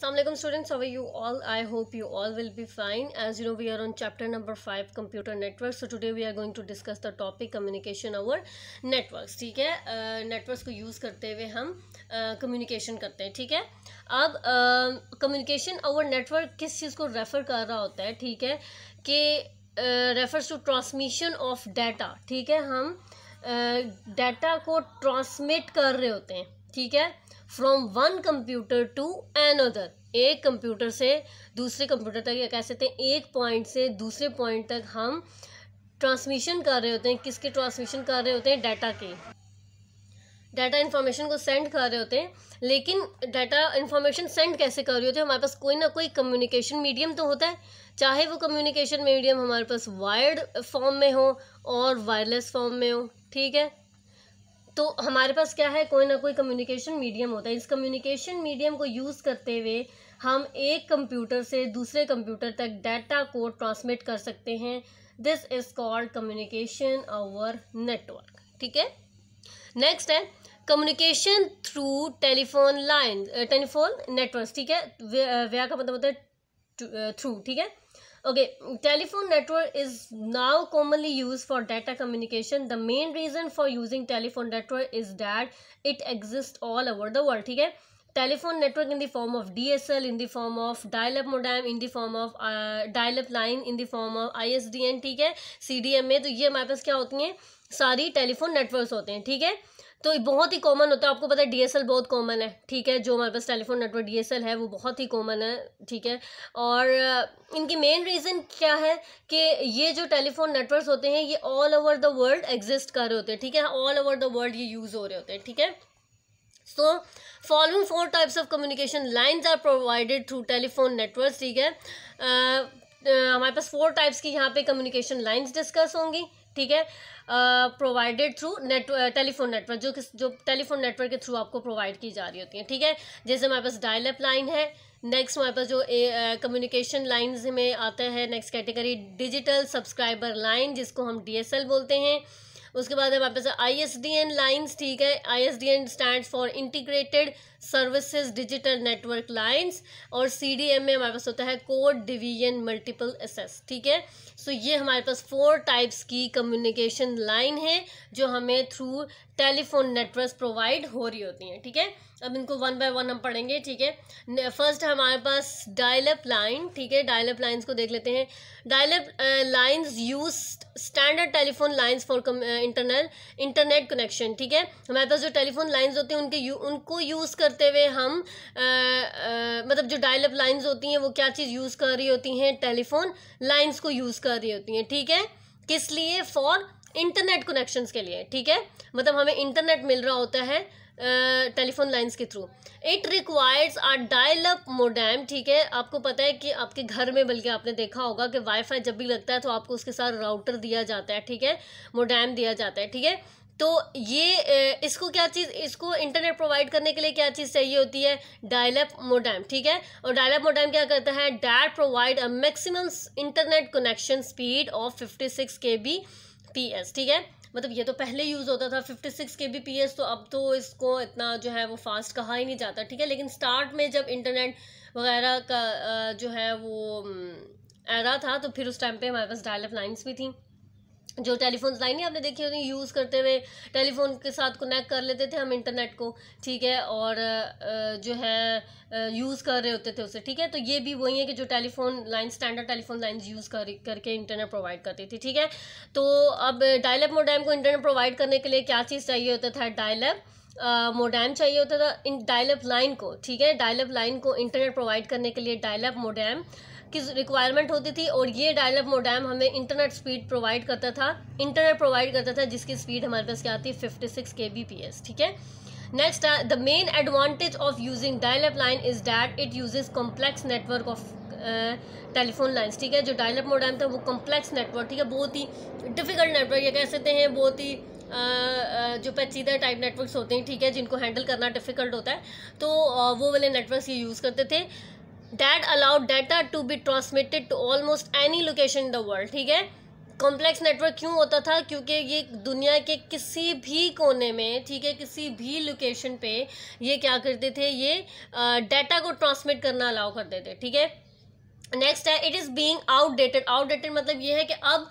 Assalamualaikum students, how are you all? I hope you all will be fine. As you know, we are on chapter number 5, computer networks. So today we are going to discuss the topic communication over networks. ठीक है networks uh, को use करते हुए हम communication uh, करते हैं ठीक है अब कम्युनिकेशन ओवर नेटवर्क किस चीज़ को रेफ़र कर रहा होता है ठीक है कि refers to transmission of data ठीक है हम डाटा uh, को ट्रांसमिट कर रहे होते हैं ठीक है from one computer to another एक कंप्यूटर से दूसरे कंप्यूटर तक या कह सकते हैं एक पॉइंट से दूसरे पॉइंट तक हम ट्रांसमिशन कर रहे होते हैं किसके ट्रांसमिशन कर रहे होते हैं डाटा के डाटा इन्फॉर्मेशन को सेंड कर रहे होते हैं लेकिन डाटा इन्फॉर्मेशन सेंड कैसे कर रहे होते हैं हमारे पास कोई ना कोई कम्युनिकेशन मीडियम तो होता है चाहे वो कम्युनिकेशन मीडियम हमारे पास वायर्ड फॉर्म में हो और वायरलेस फॉर्म में हो ठीक है तो हमारे पास क्या है कोई ना कोई कम्युनिकेशन मीडियम होता है इस कम्युनिकेशन मीडियम को यूज़ करते हुए हम एक कंप्यूटर से दूसरे कंप्यूटर तक डाटा को ट्रांसमिट कर सकते हैं this is called communication over network ठीक है नेक्स्ट है communication through telephone line telephone network ठीक है व्या uh, का मतलब होता है थ्रू uh, ठीक है Okay, telephone network is now commonly used for data communication. The main reason for using telephone network is that it exists all over the world. Okay? Telephone network in the form of DSL, in the form of dial-up modem, in the form of uh, dial-up line, in the form of ISDN, ठीक है, CDMA तो ये हमारे पास क्या होती हैं सारी टेलीफोन नेटवर्क्स होते हैं ठीक है तो बहुत ही कॉमन होता है आपको पता है डीएसएल बहुत कॉमन है ठीक है जो हमारे पास टेलीफोन नेटवर्क डीएसएल है वो बहुत ही कॉमन है ठीक है और इनकी मेन रीज़न क्या है कि ये जो टेलीफोन नेटवर्क होते हैं ये all over the world exist कर रहे होते हैं ठीक है ऑल ओवर द वर्ल्ड ये यूज़ हो रहे होते हैं ठीक है so following four types of communication lines are provided through telephone network ठीक है uh, uh, हमारे पास फोर टाइप्स की यहाँ पे कम्युनिकेशन लाइन्स डिस्कस होंगी ठीक है provided through net telephone network जो किस जो टेलीफोन नेटवर्क के थ्रू आपको प्रोवाइड की जा रही होती है ठीक है जैसे हमारे पास अप लाइन है नेक्स्ट हमारे पास जो कम्युनिकेशन लाइन में आता है next category digital subscriber line जिसको हम डीएसएल बोलते हैं उसके बाद है हमारे पास I S D N lines ठीक है I S D N stand for integrated services digital network lines और सी डी एम में हमारे पास होता है कोड डिवीजन मल्टीपल एसेस ठीक है सो ये हमारे पास फोर टाइप्स की कम्युनिकेशन लाइन है जो हमें थ्रू टेलीफोन नेटवर्क प्रोवाइड हो रही होती हैं ठीक है थीके? अब इनको वन बाय वन हम पढ़ेंगे ठीक है फर्स्ट हमारे पास डायलप लाइन ठीक है डायलप लाइंस को देख लेते हैं dial up lines use standard telephone lines for internal internet connection ठीक है हमारे पास जो टेलीफोन लाइंस होती हैं उनके यू, उनको यूज़ करते हुए हम आ, आ, मतलब जो डायलप लाइन्स होती हैं वो क्या चीज़ यूज़ कर रही होती हैं टेलीफोन लाइन्स को यूज़ कर रही होती हैं ठीक है किस लिए फॉर इंटरनेट कनेक्शंस के लिए ठीक है मतलब हमें इंटरनेट मिल रहा होता है टेलीफोन लाइंस के through it requires a dial up modem ठीक है आपको पता है कि आपके घर में बल्कि आपने देखा होगा कि वाईफाई जब भी लगता है तो आपको उसके साथ राउटर दिया जाता है ठीक है मोडैम दिया जाता है ठीक है तो ये इसको क्या चीज़ इसको इंटरनेट प्रोवाइड करने के लिए क्या चीज़ चाहिए होती है डायलप मोडैम ठीक है और डायलप मोडैम क्या करता है that provide a maximum internet connection speed of 56 K B P S ठीक है मतलब ये तो पहले यूज़ होता था fifty six K B P S तो अब तो इसको इतना जो है वो फास्ट कहा ही नहीं जाता ठीक है लेकिन स्टार्ट में जब इंटरनेट वगैरह का जो है वो एरा हम्म, था तो फिर उस टाइम पे हमारे पास डायल अप लाइन्स भी थी जो टेलीफोन लाइन ही आपने देखी होगी यूज़ करते हुए टेलीफोन के साथ कनेक्ट कर लेते थे हम इंटरनेट को ठीक है और जो है यूज़ कर रहे होते थे उसे ठीक है तो ये भी वही है कि जो telephone line standard telephone line use कर करके इंटरनेट प्रोवाइड करती थी ठीक है तो अब डायलैप मोडैम को इंटरनेट प्रोवाइड करने के लिए क्या चीज़ चाहिए होता था डायलअप मोडैम uh, चाहिए होता था इन डायलैप लाइन को ठीक है डायलैप लाइन को इंटरनेट प्रोवाइड करने के लिए डायलैप मोडैम की रिक्वायरमेंट होती थी और ये डायलप मोडैम हमें इंटरनेट स्पीड प्रोवाइड करता था इंटरनेट प्रोवाइड करता था जिसकी स्पीड हमारे पास क्या आती है fifty six K B P S ठीक है next the main advantage of using dial up line is that it uses complex network of telephone lines ठीक है जो डायलअप मोडैम था वो कॉम्प्लेक्स नेटवर्क ठीक है बहुत ही डिफिकल्ट नेटवर्क या कह सकते हैं बहुत ही uh, uh, जो पेचीदा टाइप नेटवर्क्स होते हैं ठीक है जिनको हैंडल करना डिफिकल्ट होता है तो uh, वो वाले नेटवर्क्स ये यूज़ करते थे that allowed data to be transmitted to almost any location in the world ठीक है कॉम्प्लेक्स नेटवर्क क्यों होता था क्योंकि ये दुनिया के किसी भी कोने में ठीक है किसी भी लोकेशन पे ये क्या करते थे ये डाटा को ट्रांसमिट करना अलाउ करते थे ठीक है नेक्स्ट है it is being outdated outdated मतलब ये है कि अब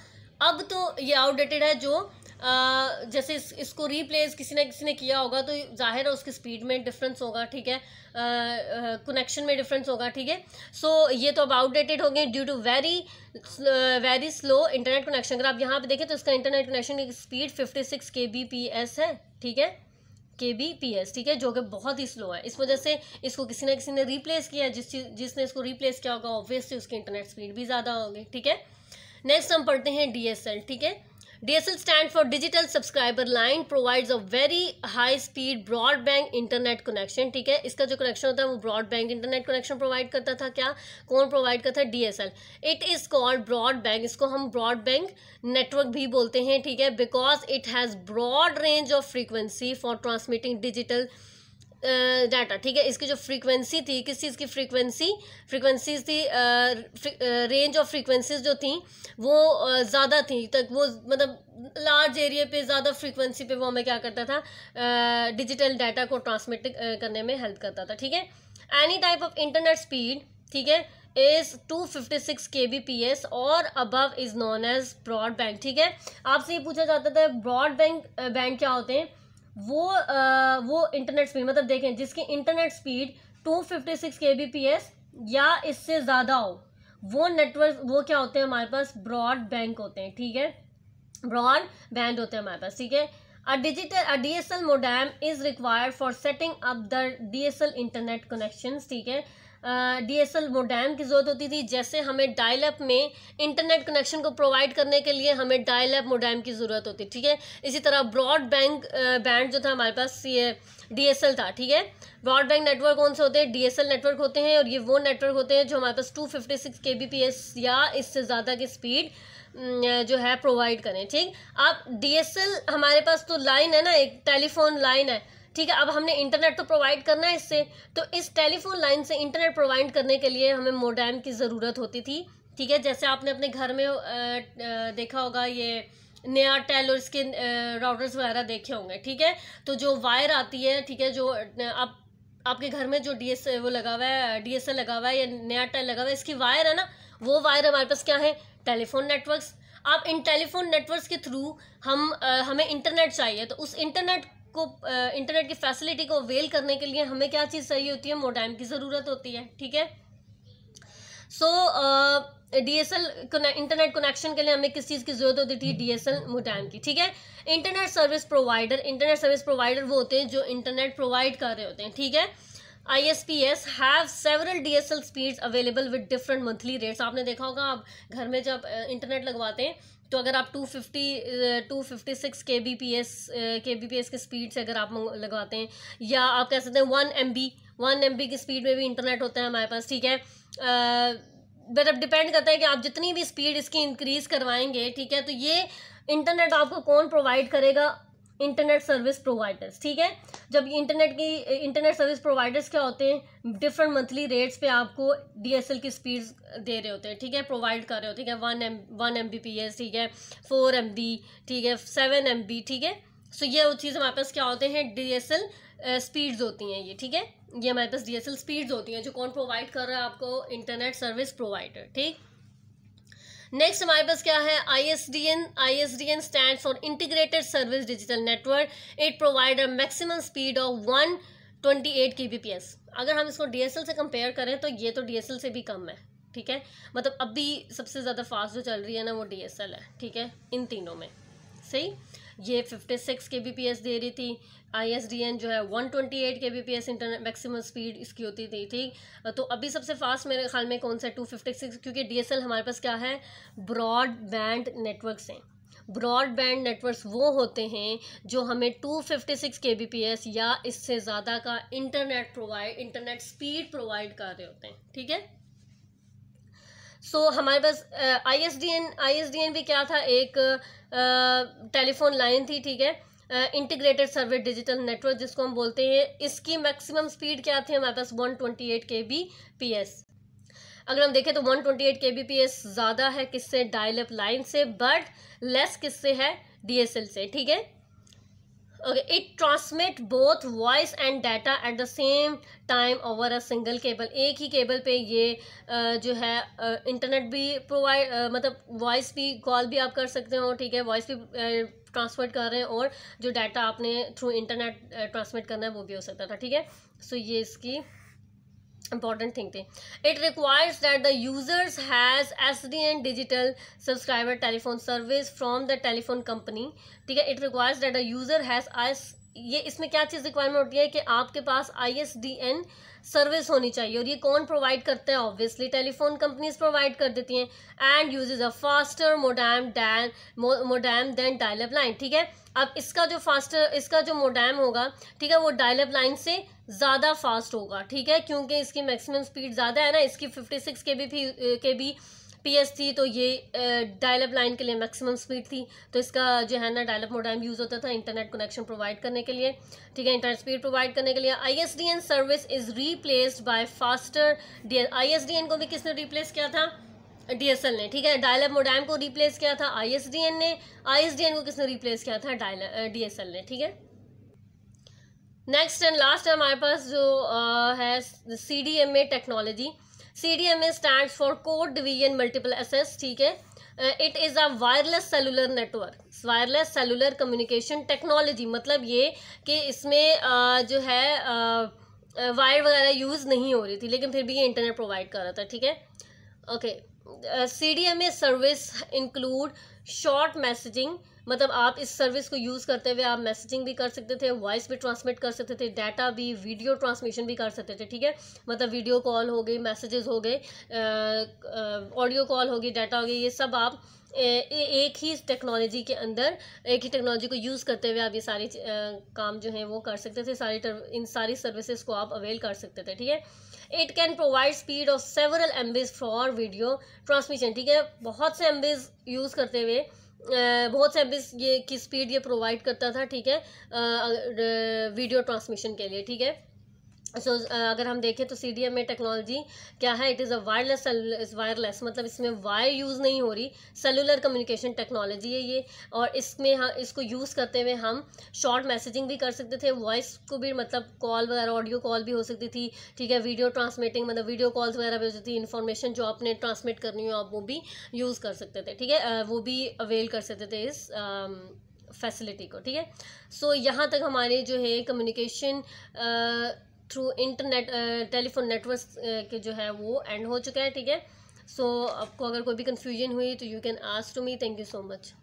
अब तो ये आउटडेटेड है जो जैसे इस, इसको रीप्लेस किसी ना किसी ने किया होगा तो जाहिर है उसकी स्पीड में डिफरेंस होगा ठीक है कनेक्शन में डिफरेंस होगा ठीक है सो ये तो अब आउटडेटेड हो गए due to very very slow internet connection अगर आप यहाँ पे देखें तो इसका इंटरनेट कनेक्शन की speed fifty six K B P S है ठीक है के बी पी एस ठीक है जो कि बहुत ही स्लो है इस वजह से इसको किसी ना किसी ने रिप्लेस किया जिस चीज जिसने इसको रिप्लेस किया होगा ऑब्वियसली उसकी इंटरनेट स्पीड भी ज़्यादा होगी ठीक है नेक्स्ट हम पढ़ते हैं डी एस एल ठीक है DSL stands for Digital Subscriber Line, provides a very high speed broadband internet connection. ठीक है इसका जो कनेक्शन होता है वो ब्रॉडबैंड इंटरनेट कनेक्शन प्रोवाइड करता था क्या कौन प्रोवाइड करता है DSL. It is called broadband इसको हम ब्रॉडबैंड नेटवर्क भी बोलते हैं ठीक है because it has broad range of frequency for transmitting digital data ठीक है इसकी जो फ्रीक्वेंसी थी किस चीज़ की फ्रीक्वेंसी फ्रीक्वेंसीज थी रेंज ऑफ फ्रीक्वेंसीज जो थी वो ज़्यादा थी तक वो मतलब लार्ज एरिए पे ज़्यादा फ्रीक्वेंसी पे वो हमें क्या करता था डिजिटल डाटा को ट्रांसमिट करने में हेल्प करता था ठीक है any type of internet speed ठीक है इज टू पी एस और above is known as broadband ठीक है आपसे ये पूछा जाता था ब्रॉडबैंड बैंड क्या होते हैं वो आ, वो इंटरनेट स्पीड मतलब देखें जिसकी इंटरनेट स्पीड 256 kbps या इससे ज़्यादा हो वो नेटवर्क वो क्या होते हैं हमारे पास ब्रॉड बैंक होते हैं ठीक है ब्रॉड बैंड होते हैं हमारे पास ठीक है S L modem is required for setting up the D S L internet connection ठीक है डीएसएल मोडेम की ज़रूरत होती थी जैसे हमें डायल एप में इंटरनेट कनेक्शन को प्रोवाइड करने के लिए हमें डायल अप मोडेम की ज़रूरत होती ठीक है इसी तरह ब्रॉड बैंक बैंड जो था हमारे पास ये डीएसएल था ठीक है ब्रॉड बैंक नेटवर्क कौन से होते हैं डीएसएल नेटवर्क होते हैं और ये वो नेटवर्क होते हैं जो हमारे पास two fifty six K B P S या इससे ज़्यादा की स्पीड जो है प्रोवाइड करें ठीक आप एल हमारे पास तो लाइन है ना एक टेलीफोन लाइन है ठीक है अब हमने इंटरनेट तो प्रोवाइड करना है इससे तो इस टेलीफोन लाइन से इंटरनेट प्रोवाइड करने के लिए हमें मोडेम की ज़रूरत होती थी ठीक है जैसे आपने अपने घर में देखा होगा ये नया टेल और इसके राउटर्स वगैरह देखे होंगे ठीक है तो जो वायर आती है ठीक है जो आप आपके घर में जो डी एस वो लगा हुआ है डी एस लगा हुआ है या नया टेल लगा हुआ है इसकी वायर है ना वो वायर हमारे पास क्या है टेलीफोन नेटवर्क्स आप इन टेलीफोन नेटवर्क्स के थ्रू हम आ, हमें इंटरनेट चाहिए तो उस इंटरनेट को इंटरनेट की फैसिलिटी को अवेल करने के लिए हमें क्या चीज़ सही होती है मोडेम की ज़रूरत होती है ठीक है so D S L internet connection के लिए हमें किस चीज़ की ज़रूरत होती थी डी एस एल मोडेम की ठीक है internet service provider internet service provider वो होते हैं जो इंटरनेट प्रोवाइड कर रहे होते हैं ठीक है ISPs have several DSL speeds available with different monthly rates. आपने देखा होगा आप घर में जब इंटरनेट लगवाते हैं तो अगर आप 250 256 kbps के की स्पीड से अगर आप लगवाते हैं या आप कह सकते हैं one M B one M B की स्पीड में भी इंटरनेट होता है हमारे पास ठीक है बट अब डिपेंड करता है कि आप जितनी भी स्पीड इसकी इंक्रीज़ करवाएंगे ठीक है तो ये इंटरनेट आपको कौन प्रोवाइड करेगा इंटरनेट सर्विस प्रोवाइडर्स ठीक है जब इंटरनेट की इंटरनेट सर्विस प्रोवाइडर्स क्या होते हैं डिफरेंट मंथली रेट्स पे आपको डीएसएल की स्पीड्स दे रहे होते हैं ठीक है प्रोवाइड कर रहे होते हैं one M one M B P S ठीक है फोर एम बी ठीक है सेवन एम बी ठीक है सो ये वो चीज़ हमारे पास क्या होते हैं डी एस एल स्पीड्स होती हैं ये ठीक है ये हमारे पास डी एस एल स्पीड्स होती हैं जो कौन प्रोवाइड कर रहा है आपको इंटरनेट सर्विस प्रोवाइडर ठीक नेक्स्ट हमारे पास क्या है ISDN ISDN stand for integrated service digital network it provide a maximum speed of one twenty eight K B P S अगर हम इसको डी एस एल से कंपेयर करें तो ये तो डी एस एल से भी कम है ठीक है मतलब अभी सबसे ज़्यादा फास्ट जो चल रही है ना वो डी एस एल है ठीक है इन तीनों में सही ये fifty six K B P S दे रही थी आई जो है 128 twenty eight K B P S internet maximum speed इसकी होती थी ठीक तो अभी सबसे फास्ट मेरे ख्याल में कौन सा फिफ्टी 256 क्योंकि डी एस एल हमारे पास क्या है ब्रॉडबैंड नेटवर्क्स हैं ब्रॉडबैंड नेटवर्क्स वो होते हैं जो हमें 256 एस या इससे ज़्यादा का internet provide internet speed provide कर रहे होते हैं ठीक है सो so, हमारे पास I S D N I S D N भी क्या था एक टेलीफोन लाइन थी ठीक है इंटीग्रेटेड सर्वे डिजिटल नेटवर्क जिसको हम बोलते हैं इसकी मैक्सिमम स्पीड क्या थी हमारे पास one twenty eight K B P S अगर हम देखें तो 128 ट्वेंटी एट ज़्यादा है किससे डायल अप लाइन से बट लेस किससे है डीएसएल से ठीक है okay it transmit both voice and data at the same time over a single cable एक ही केबल पे ये जो है इंटरनेट भी प्रोवाइड मतलब वॉइस भी कॉल भी आप कर सकते हो ठीक है वॉइस भी ट्रांसफर कर रहे हैं और जो डाटा आपने थ्रू इंटरनेट ट्रांसमिट करना है वो भी हो सकता था ठीक है सो ये इसकी इंपॉर्टेंट थिंग थी it requires that the users has S D N digital subscriber telephone service from the telephone company ठीक है it requires that the user has ये इसमें क्या चीज़ रिक्वायरमेंट होती है कि आपके पास आईएसडीएन सर्विस होनी चाहिए और ये कौन प्रोवाइड करते हैं ऑब्वियसली टेलीफोन कंपनीज प्रोवाइड कर देती हैं and uses a faster modem than modem then dial up line ठीक है अब इसका जो फास्टर इसका जो मोडैम होगा ठीक है वो डायलअप लाइन से ज़्यादा फास्ट होगा ठीक है क्योंकि इसकी मैक्सिमम स्पीड ज़्यादा है ना इसकी फिफ्टी सिक्स के बी के भी पीएस थी तो ये डायलप लाइन के लिए मैक्सिमम स्पीड थी तो इसका जो है ना डायलप मोडाइम यूज़ होता था इंटरनेट कनेक्शन प्रोवाइड करने के लिए ठीक है इंटरनेट स्पीड प्रोवाइड करने के लिए ISDN service is replaced by faster D ISDN को भी किसने रिप्लेस किया था डीएसएल ने ठीक है डायलप मोडाइम को रिप्लेस किया था आईएसडीएन ने आईएसडीएन को किसने रिप्लेस किया था डायल डीएसएल ने ठीक है नेक्स्ट एंड लास्ट है हमारे पास जो आ, है C D M A technology C D M A stand for code division multiple access ठीक है it is a wireless cellular network wireless cellular communication technology मतलब ये कि इसमें uh, जो है वायर uh, uh वगैरह यूज़ नहीं हो रही थी लेकिन फिर भी ये इंटरनेट प्रोवाइड कर रहा था ठीक है okay C D M A service include short messaging मतलब आप इस सर्विस को यूज़ करते हुए आप मैसेजिंग भी कर सकते थे वॉइस भी ट्रांसमिट कर सकते थे डाटा भी वीडियो ट्रांसमिशन भी कर सकते थे ठीक है मतलब वीडियो कॉल हो गई मैसेजेस हो गए ऑडियो कॉल हो गई डाटा हो गई ये सब आप ए, एक ही टेक्नोलॉजी के अंदर एक ही टेक्नोलॉजी को यूज़ करते हुए आप ये सारे काम जो हैं वो कर सकते थे सारी इन सारी सर्विसेज को आप अवेल कर सकते थे ठीक है it can provide speed of several MBs for video transmission ठीक है बहुत से एम्बेज यूज़ करते हुए बहुत से ये की स्पीड ये प्रोवाइड करता था ठीक है वीडियो ट्रांसमिशन के लिए ठीक है सो so, uh, अगर हम देखें तो C D M A technology क्या है it is a wireless is wireless मतलब इसमें वायर यूज़ नहीं हो रही सेलुलर कम्युनिकेशन टेक्नोलॉजी है ये और इसमें हम इसको यूज़ करते हुए हम शॉर्ट मैसेजिंग भी कर सकते थे वॉइस को भी मतलब कॉल वगैरह ऑडियो कॉल भी हो सकती थी ठीक है वीडियो ट्रांसमिटिंग मतलब वीडियो कॉल्स वगैरह भी हो सकती थी इन्फॉर्मेशन जो आपने ट्रांसमिट करनी हो आप वो भी यूज़ कर सकते थे ठीक है वो भी अवेल कर सकते थे इस फैसिलिटी को ठीक है सो यहाँ तक हमारे जो है communication through internet telephone network के जो है वो एंड हो चुका है ठीक है सो so, आपको अगर कोई भी कन्फ्यूजन हुई तो you can ask to me thank you so much